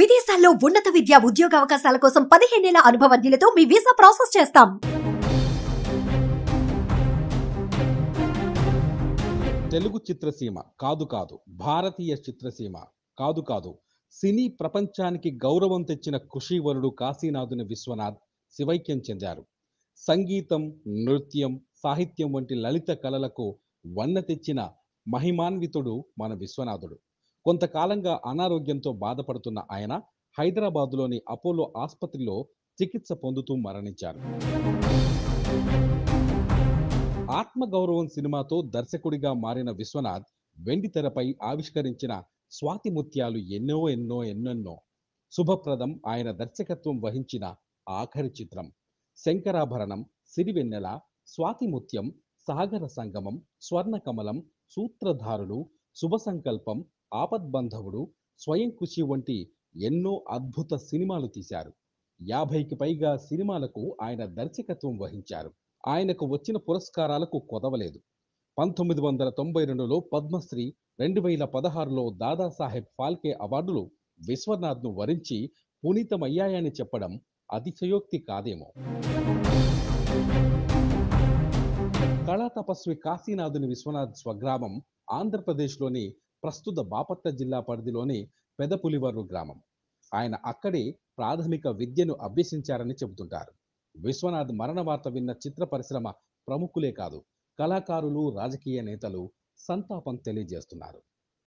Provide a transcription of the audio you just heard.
విదేశాల్లో ఉన్నత విద్య ఉద్యోగ అవకాశాల కోసం పదిహేనేళ్ల అనుభవజ్ఞులతో మీ వీసా ప్రాసెస్ చేస్తాం తెలుగు చిత్రసీమ కాదు కాదు భారతీయ చిత్రసీమ కాదు కాదు సినీ ప్రపంచానికి గౌరవం తెచ్చిన కృషివరుడు కాశీనాథుని విశ్వనాథ్ శివైక్యం చెందారు సంగీతం నృత్యం సాహిత్యం వంటి లలిత కళలకు వన్న తెచ్చిన మహిమాన్వితుడు మన విశ్వనాథుడు కొంతకాలంగా అనారోగ్యంతో బాధపడుతున్న ఆయన లోని అపోలో ఆసుపత్రిలో చికిత్స పొందుతూ మరణించారు ఆత్మగౌరవం సినిమాతో దర్శకుడిగా మారిన విశ్వనాథ్ వెండి తెరపై ఆవిష్కరించిన స్వాతి ముత్యాలు ఎన్నో ఎన్నో ఎన్నెన్నో శుభప్రదం ఆయన దర్శకత్వం వహించిన ఆఖరి చిత్రం శంకరాభరణం సిరివెన్నెల స్వాతిముత్యం సాగర సంగమం స్వర్ణకమలం సూత్రధారులు శుభ సంకల్పం ఆపద్బంధవుడు స్వయం కృషి వంటి ఎన్నో అద్భుత సినిమాలు తీశారు యాభైకి పైగా సినిమాలకు ఆయన దర్శకత్వం వహించారు ఆయనకు వచ్చిన పురస్కారాలకు కొదవలేదు పంతొమ్మిది వందల తొంభై రెండులో పద్మశ్రీ రెండు వేల పదహారులో దాదాసాహెబ్ ఫాల్కే అవార్డులు విశ్వనాథ్ను వరించి పునీతమయ్యాయని చెప్పడం అతిశయోక్తి కాదేమో కళా తపస్వి కాశీనాథుని విశ్వనాథ్ స్వగ్రామం ఆంధ్రప్రదేశ్లోని ప్రస్తుత బాపట్ల జిల్లా పరిధిలోని పెదపులివర్రు గ్రామం ఆయన అక్కడే ప్రాథమిక విద్యను అభ్యసించారని చెబుతుంటారు విశ్వనాథ్ మరణ వార్త విన్న చిత్ర పరిశ్రమ ప్రముఖులే కాదు కళాకారులు రాజకీయ నేతలు సంతాపం తెలియజేస్తున్నారు